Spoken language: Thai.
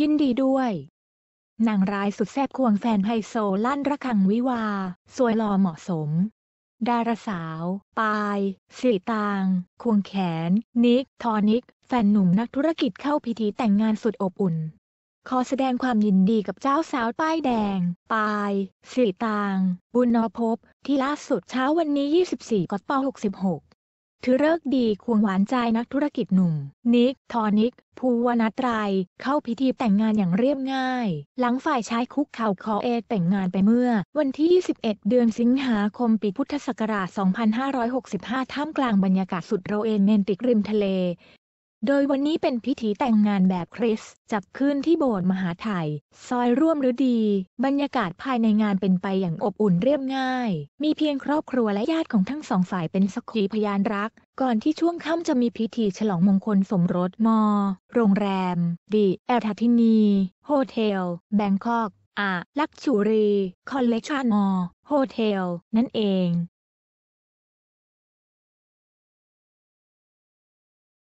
ยินดีด้วย นางร้ายสุดแซ่บควงแฟนไฮโซลั่นระคังวิวา สวยหล่อเหมาะสม ดาราสาว ปายสีตาง ควงแขน นิก ทอนิก แฟนหนุ่มนักธุรกิจเข้าพิธีแต่งงานสุดอบอุ่น ขอแสดงความยินดีกับเจ้าสาวป้ายแดง ปายสีตาง บุญนพพที่ล่าสุดเช้าวันนี้ 24กป66ถือเลิกดีควงหวานใจนักธุรกิจหนุ่ม นิกทอนิกภูวนาตรายเข้าพิธีแต่งงานอย่างเรียบง่าย หลังฝ่ายชายคุกเข่าขอเอแต่งงานไปเมื่อ วันที่ 21 เดือนสิงหาคมปีพุทธศักราช 2565 ท่ามกลางบรรยากาศสุดโรแมนติกริมทะเลโดยวันนี้เป็นพิธีแต่งงานแบบคริสจับขึ้นที่โบสถ์มหาไทยซอยร่วมฤดี บรรยากาศภายในงานเป็นไปอย่างอบอุ่นเรียบง่าย มีเพียงครอบครัวและญาติของทั้งสองฝ่ายเป็นสักขีพยานรัก ก่อนที่ช่วงค่ำจะมีพิธีฉลองมงคลสมรสมอโรงแรมดีแอลทัทินีโฮเทล แบงคอกอาลักชูรี คอลเลคชันมอโฮเทล นั่นเอง